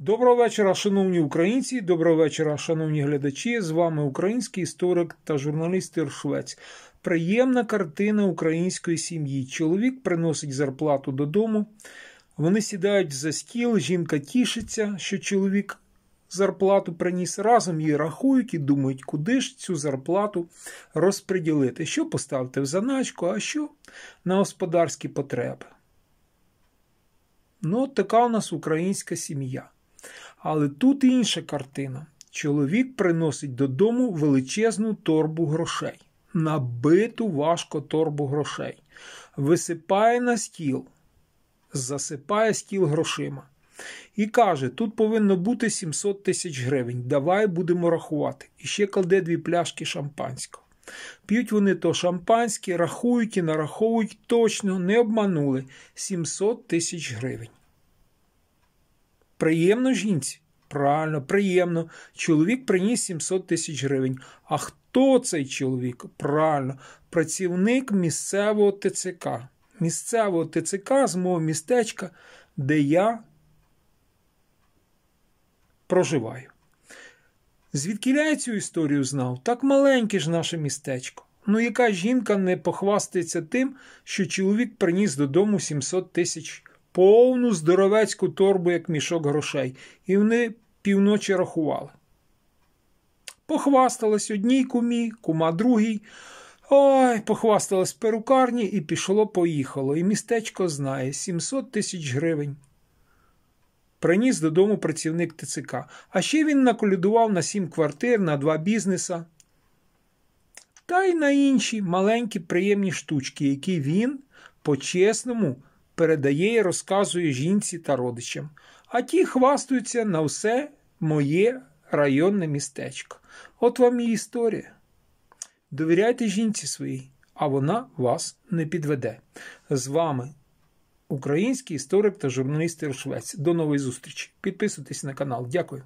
Доброго вечора, шановні українці, доброго вечора, шановні глядачі. З вами український історик та журналіст Іршвець. Приємна картина української сім'ї. Чоловік приносить зарплату додому. Вони сідають за стіл, жінка тішиться, що чоловік зарплату приніс разом її рахують і думають, куди ж цю зарплату розподілити, що поставити в заначку, а що на господарські потреби. Ну, от така у нас українська сім'я. Але тут інша картина. Чоловік приносить додому величезну торбу грошей, набиту важко торбу грошей, висипає на стіл, засипає стіл грошима. І каже: тут повинно бути 700 тисяч гривень. Давай будемо рахувати. І ще кладе дві пляшки шампанського. П'ють вони то шампанське, рахують і нараховують точно, не обманули 700 тисяч гривень. Приємно жінці? Правильно, приємно. Чоловік приніс 700 тисяч гривень. А хто цей чоловік? Правильно, працівник місцевого ТЦК. Місцевого ТЦК з мого містечка, де я проживаю. Звідки я цю історію знав? Так маленьке ж наше містечко. Ну, яка жінка не похвастається тим, що чоловік приніс додому 700 тисяч повну здоровецьку торбу, як мішок грошей, і вони півночі рахували. Похвасталась одній кумі, кума другій. Ой, похвасталась перукарні і пішло, поїхало. І містечко знає 700 тисяч гривень. Приніс додому працівник ТЦК. А ще він наколюдував на сім квартир, на два бізнеса. Та й на інші маленькі приємні штучки, які він по-чесному передає і розказує жінці та родичам, а ті хвастуються на все моє районне містечко. От вам і історія. Довіряйте жінці своїй, а вона вас не підведе. З вами, український історик та журналіст Іршвець. До нової зустрічі. Підписуйтесь на канал. Дякую.